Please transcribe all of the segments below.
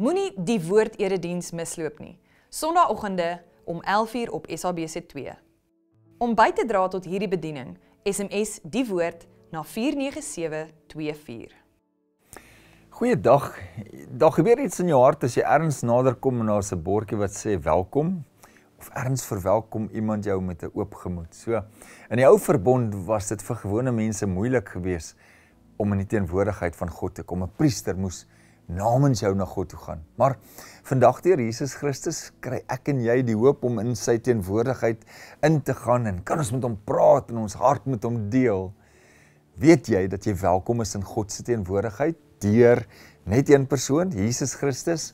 Moenie die woord erediens misloop nie. Sondagoggende om 11:00 op SABC2. Om by te dra tot hierdie bediening, SMS die woord na 49724. Goeiedag. Daar gebeur iets in jou hart as jy erns naderkom en daar's 'n bordjie wat sê welkom of erns verwelkom iemand jou met 'n oop gemoed. So, in die ou verbond was dit vir gewone mense moeilik geweest om in die teenwoordigheid van God te kom. 'n Priester moes namens jou na God toe gaan. Maar vandag deur Jesus Christus kry ek en jy die hoop om in sy teenwoordigheid in te gaan en kan ons met hom praat en ons hart met hom deel. Weet jy dat jy welkom is in God se teenwoordigheid deur net een persoon, Jesus Christus?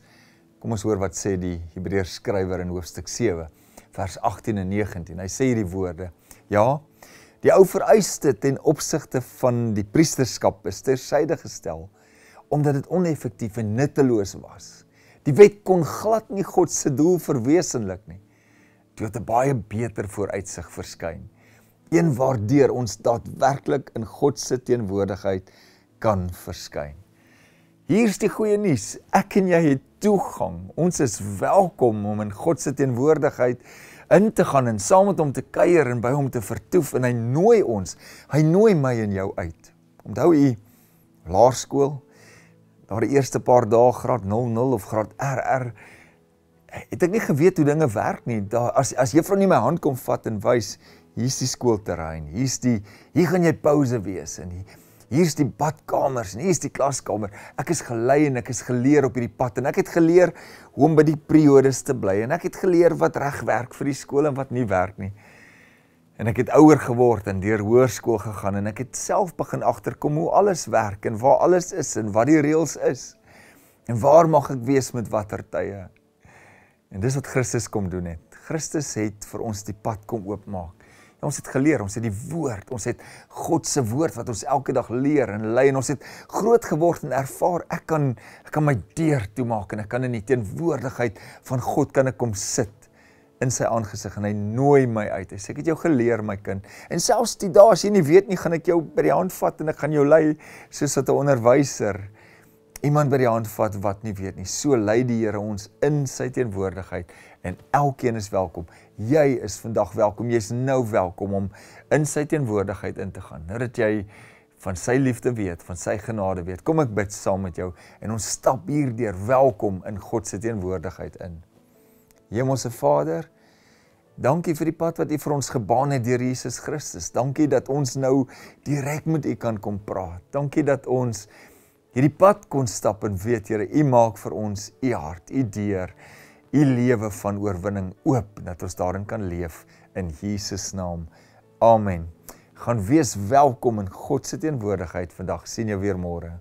Kom ons hoor wat sê die Hebreërs skrywer in hoofstuk 7 vers 18 en 19. Hy sê hierdie woorde: "Ja, die ou vereiste ten opsigte van die priesterskap is tersyde gestel." omdat dit oneffektief en nutteloos was. Die wet kon glad nie God se doel verwesenlik nie. Dit het 'n baie beter vooruitsig verskyn. Een waardeur ons daadwerklik in God se teenwoordigheid kan verskyn. Hier's die goeie nuus. Ek en jy het toegang. Ons is welkom om in God se teenwoordigheid in te gaan en saam met hom te kuier en by hom te vertoef en hy nooi ons. Hy nooi my en jou uit. Onthou u laerskool daar die eerste paar dae graad 00 of graad RR het ek nie geweet hoe dinge werk nie. Daar as as juffrou nie my hand kom vat en wys hier's die skoolterrein, hier's die hier gaan jy pouse wees en hier's die badkamers en hier's die klaskamer. Ek is gelei en ek is geleer op hierdie pad en ek het geleer hoe om by die periodes te bly en ek het geleer wat reg werk vir die skool en wat nie werk nie. En ek het ouer geword en deur hoërskool gegaan en ek het self begin agterkom hoe alles werk en waar alles is en wat die reëls is. En waar mag ek wees met watter tye? En dis wat Christus kom doen het. Christus het vir ons die pad kom oopmaak. En ja, ons het geleer, ons het die woord, ons het God se woord wat ons elke dag leer en lei en ons het groot geword en ervaar ek kan ek kan my deur toemaak en ek kan in die teenwoordigheid van God kan ek kom sit in sy aangesig en hy nooi my uit. Hy sê ek het jou geleer my kind. En selfs die dae as jy nie weet nie, gaan ek jou by die hand vat en ek gaan jou lei soos 'n onderwyser iemand by die hand vat wat nie weet nie. So lei die Here ons in sy teenwoordigheid en elkeen is welkom. Jy is vandag welkom. Jy's nou welkom om in sy teenwoordigheid in te gaan. Nou dat jy van sy liefde weet, van sy genade weet. Kom ek bid saam met jou en ons stap hierdeur welkom in God se teenwoordigheid in. Hemelse Vader, dankie vir die pad wat U vir ons gebaan het deur Jesus Christus. Dankie dat ons nou direk met U kan kom praat. Dankie dat ons hierdie pad kon stap en weet Here, U maak vir ons U hart, U deur, U lewe van oorwinning oop dat ons daarin kan leef in Jesus naam. Amen. Gaan wees welkom in God se teenwoordigheid vandag. Sien jou weer môre.